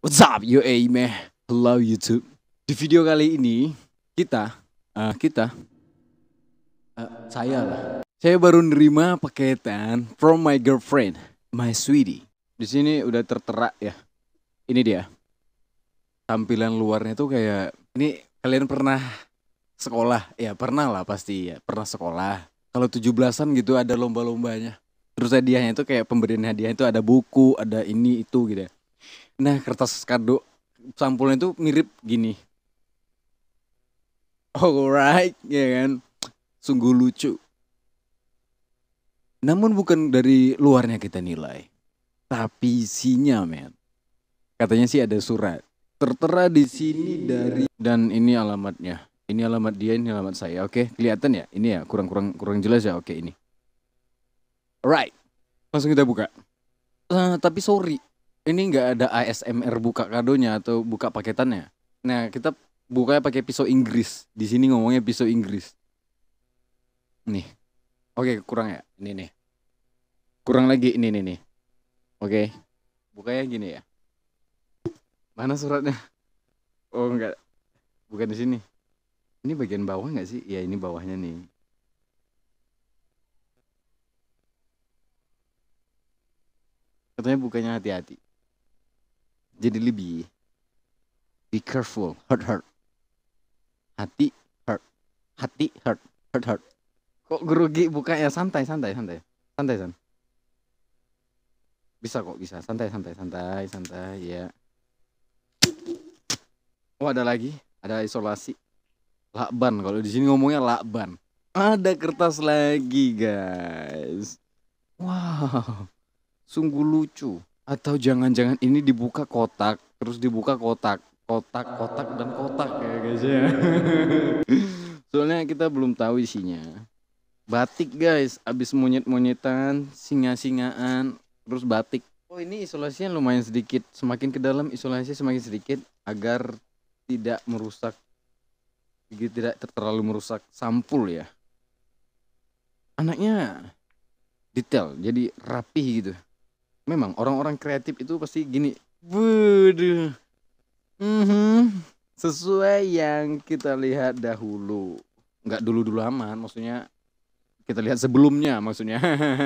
What's up UA meh? Hello YouTube. Di video kali ini kita uh, kita uh, saya lah. Saya baru nerima paketan from my girlfriend, my sweetie. Di sini udah tertera ya. Ini dia. Tampilan luarnya tuh kayak ini kalian pernah sekolah ya pernah lah pasti ya pernah sekolah kalau tujuh belasan gitu ada lomba-lombanya terus hadiahnya itu kayak pemberian hadiah itu ada buku ada ini itu gitu ya Nah, kertas kado sampulnya itu mirip gini. Alright, ya kan? Sungguh lucu. Namun bukan dari luarnya kita nilai. Tapi isinya, men. Katanya sih ada surat. Tertera di sini dari dan ini alamatnya. Ini alamat dia, ini alamat saya. Oke, kelihatan ya? Ini ya kurang-kurang kurang jelas ya. Oke, ini. Alright. Langsung kita buka. Uh, tapi sorry, ini nggak ada ASMR buka kadonya atau buka paketannya. Nah, kita bukanya pakai pisau Inggris. Di sini ngomongnya pisau Inggris. Nih. Oke, kurang ya. Ini nih. Kurang lagi ini nih nih. Oke. Bukanya gini ya. Mana suratnya? Oh, enggak. Bukan di sini. Ini bagian bawah nggak sih? Ya, ini bawahnya nih. Katanya bukannya hati-hati jadi lebih be careful hurt hurt hati hurt hati hurt hurt hurt kok gerugi buka ya santai santai santai santai san bisa kok bisa santai santai santai santai ya oh ada lagi ada isolasi lakban kalau di sini ngomongnya lakban ada kertas lagi guys wow sungguh lucu atau jangan-jangan ini dibuka kotak terus dibuka kotak kotak kotak dan kotak ya guys ya soalnya kita belum tahu isinya batik guys abis monyet-monyetan singa-singaan terus batik oh ini isolasinya lumayan sedikit semakin ke dalam isolasi semakin sedikit agar tidak merusak tidak terlalu merusak sampul ya anaknya detail jadi rapi gitu memang orang-orang kreatif itu pasti gini waduh mm -hmm. sesuai yang kita lihat dahulu nggak dulu dulu aman maksudnya kita lihat sebelumnya maksudnya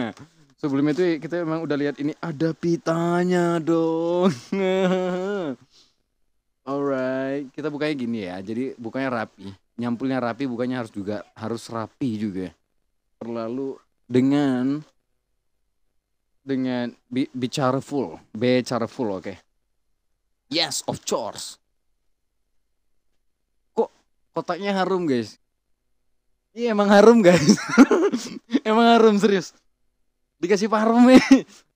sebelumnya itu kita memang udah lihat ini ada pitanya dong alright kita bukanya gini ya jadi bukanya rapi nyampulnya rapi bukanya harus juga harus rapi juga terlalu dengan dengan be, bicara full, bicara full, oke. Okay. Yes, of course. Kok kotaknya harum, guys? Iya emang harum guys Emang harum serius Dikasih parfum ya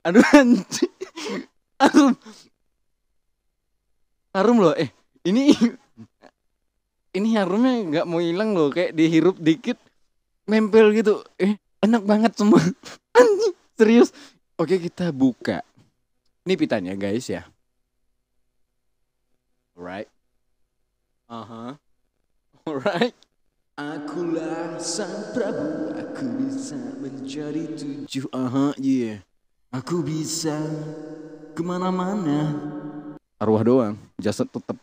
Aduh anjing Harum Harum loh eh Ini Ini harumnya nggak mau hilang loh Kayak dihirup dikit Nempel gitu Eh enak banget semua Anjing serius Oke kita buka. Ini pitanya guys ya. Alright. Aha. Uh-huh. Alright. Akulah sang Prabu, aku bisa menjadi tujuh. Aha, uh-huh, yeah. Aku bisa kemana-mana. Arwah doang, jasad tetap.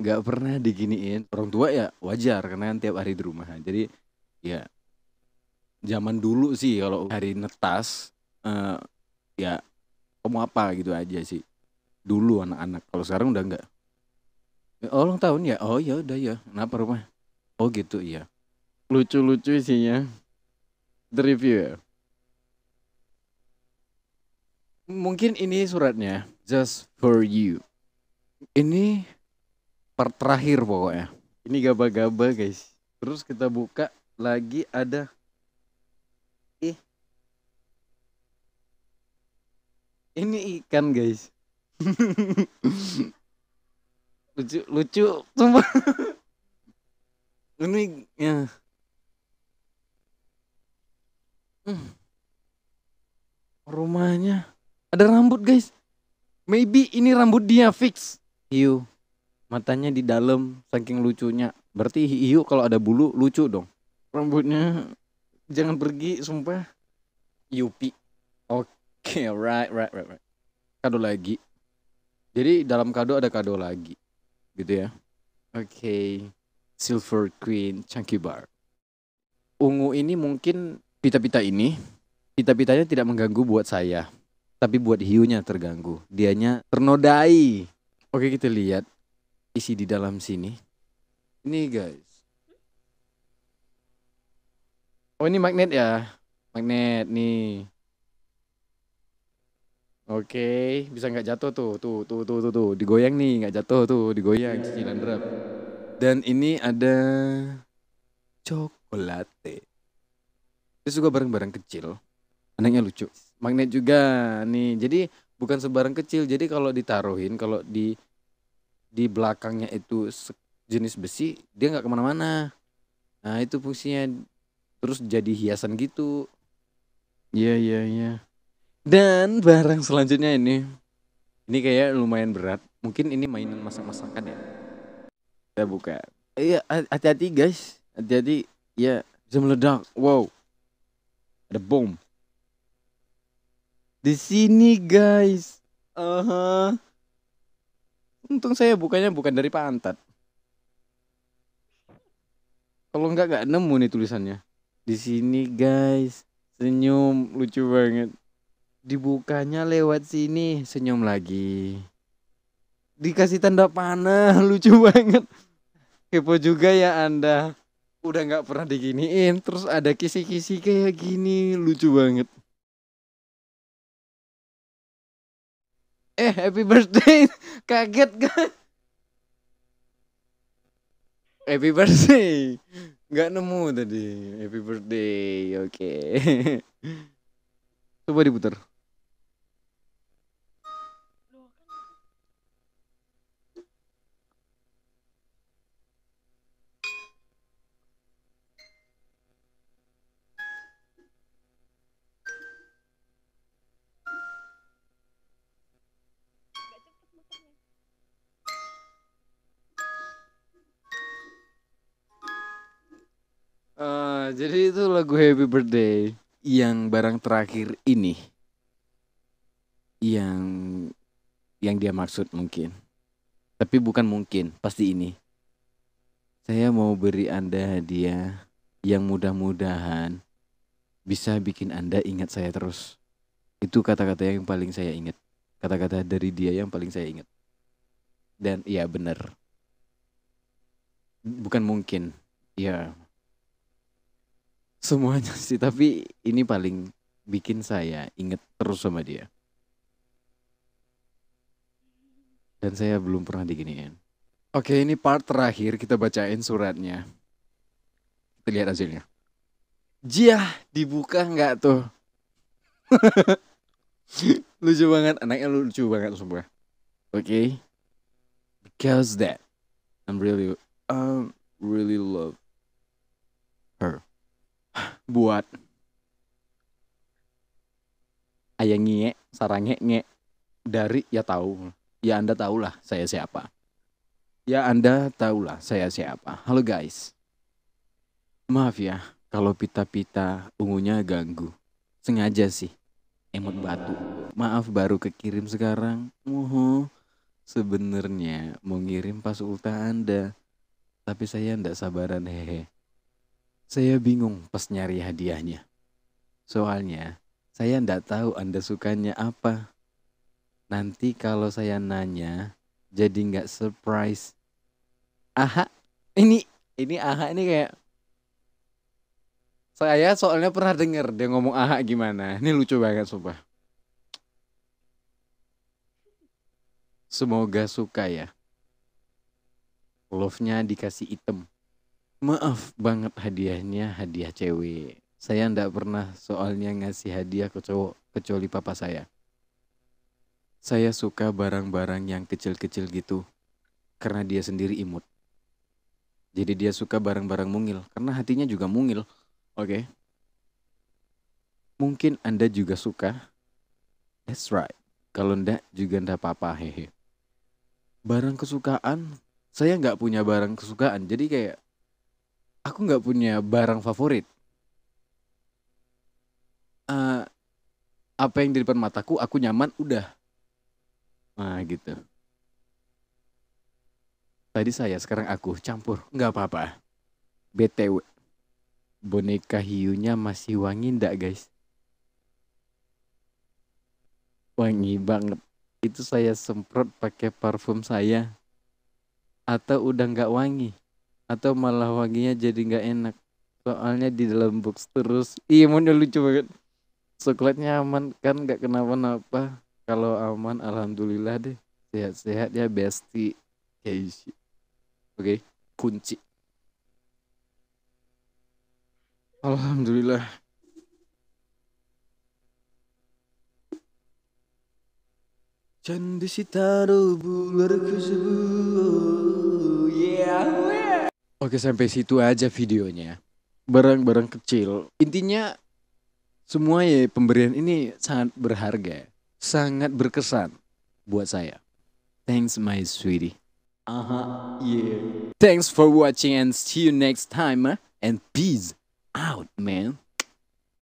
Gak pernah diginiin. Orang tua ya wajar, karena kan tiap hari di rumah. Jadi ya zaman dulu sih kalau hari netas uh, ya kamu apa gitu aja sih dulu anak-anak kalau sekarang udah enggak ya, oh ulang tahun ya oh ya udah ya kenapa rumah oh gitu iya lucu-lucu isinya the review ya mungkin ini suratnya just for you ini per terakhir pokoknya ini gaba-gaba guys terus kita buka lagi ada Ih. Ini ikan, guys. lucu, lucu, cuma Ini ya. Hmm. Rumahnya ada rambut, guys. Maybe ini rambut dia fix. Hiu. Matanya di dalam saking lucunya. Berarti hiu kalau ada bulu lucu dong. Rambutnya jangan pergi sumpah Yupi oke okay, right right right right kado lagi jadi dalam kado ada kado lagi gitu ya oke okay. Silver Queen Chunky Bar ungu ini mungkin pita-pita ini pita-pitanya tidak mengganggu buat saya tapi buat hiunya terganggu dianya ternodai oke okay, kita lihat isi di dalam sini ini guys Oh ini magnet ya? Magnet nih. Oke, bisa nggak jatuh tuh, tuh, tuh, tuh, tuh, tuh, digoyang nih, nggak jatuh tuh, digoyang cicilan drop. Dan ini ada coklat. Itu juga barang-barang kecil. Anaknya lucu. Magnet juga nih. Jadi bukan sebarang kecil. Jadi kalau ditaruhin, kalau di di belakangnya itu jenis besi, dia nggak kemana-mana. Nah itu fungsinya terus jadi hiasan gitu iya iya iya dan barang selanjutnya ini ini kayak lumayan berat mungkin ini mainan masak-masakan ya kita buka iya hati-hati guys hati-hati ya bisa meledak wow ada bom di sini guys uh -huh. untung saya bukannya bukan dari pantat kalau enggak enggak nemu nih tulisannya di sini guys senyum lucu banget dibukanya lewat sini senyum lagi dikasih tanda panah lucu banget kepo juga ya anda udah nggak pernah diginiin terus ada kisi-kisi kayak gini lucu banget eh happy birthday kaget kan happy birthday nggak nemu tadi happy birthday oke okay. coba diputar jadi itu lagu Happy Birthday yang barang terakhir ini yang yang dia maksud mungkin. Tapi bukan mungkin, pasti ini. Saya mau beri Anda dia yang mudah-mudahan bisa bikin Anda ingat saya terus. Itu kata-kata yang paling saya ingat. Kata-kata dari dia yang paling saya ingat. Dan ya benar. Bukan mungkin. Ya semuanya sih tapi ini paling bikin saya inget terus sama dia dan saya belum pernah diginiin oke ini part terakhir kita bacain suratnya kita lihat hasilnya Jia dibuka nggak tuh lucu banget anaknya lucu banget semua oke okay. because that I'm really um really love buat ayah sarang sarange nge dari ya tahu ya anda tahulah saya siapa ya anda tahulah saya siapa halo guys maaf ya kalau pita-pita ungunya ganggu sengaja sih emot batu maaf baru kekirim sekarang Moho sebenarnya mau ngirim pas ulta anda tapi saya ndak sabaran hehe saya bingung pas nyari hadiahnya. Soalnya, saya ndak tahu Anda sukanya apa. Nanti kalau saya nanya, jadi nggak surprise. Aha, ini ini aha ini kayak saya soalnya pernah denger dia ngomong aha gimana. Ini lucu banget sumpah. Semoga suka ya. Love-nya dikasih item. Maaf banget hadiahnya hadiah cewek. Saya ndak pernah soalnya ngasih hadiah ke cowok kecuali papa saya. Saya suka barang-barang yang kecil-kecil gitu karena dia sendiri imut. Jadi dia suka barang-barang mungil karena hatinya juga mungil. Oke. Okay? Mungkin Anda juga suka. That's right. Kalau ndak juga ndak apa-apa hehe. Barang kesukaan, saya nggak punya barang kesukaan. Jadi kayak aku nggak punya barang favorit. Uh, apa yang di depan mataku, aku nyaman, udah. Nah gitu. Tadi saya, sekarang aku campur, nggak apa-apa. BTW, boneka hiunya masih wangi ndak guys? Wangi banget. Itu saya semprot pakai parfum saya. Atau udah nggak wangi? atau malah wanginya jadi nggak enak soalnya di dalam box terus iya mau lucu banget coklatnya aman kan nggak kenapa-napa kalau aman alhamdulillah deh sehat-sehat ya besti oke okay. kunci alhamdulillah Chandisitaru bulan kusubu Oke sampai situ aja videonya. Barang-barang kecil. Intinya semua ya pemberian ini sangat berharga. Sangat berkesan buat saya. Thanks my sweetie. Aha, uh-huh, yeah. Thanks for watching and see you next time. Eh? And peace out, man.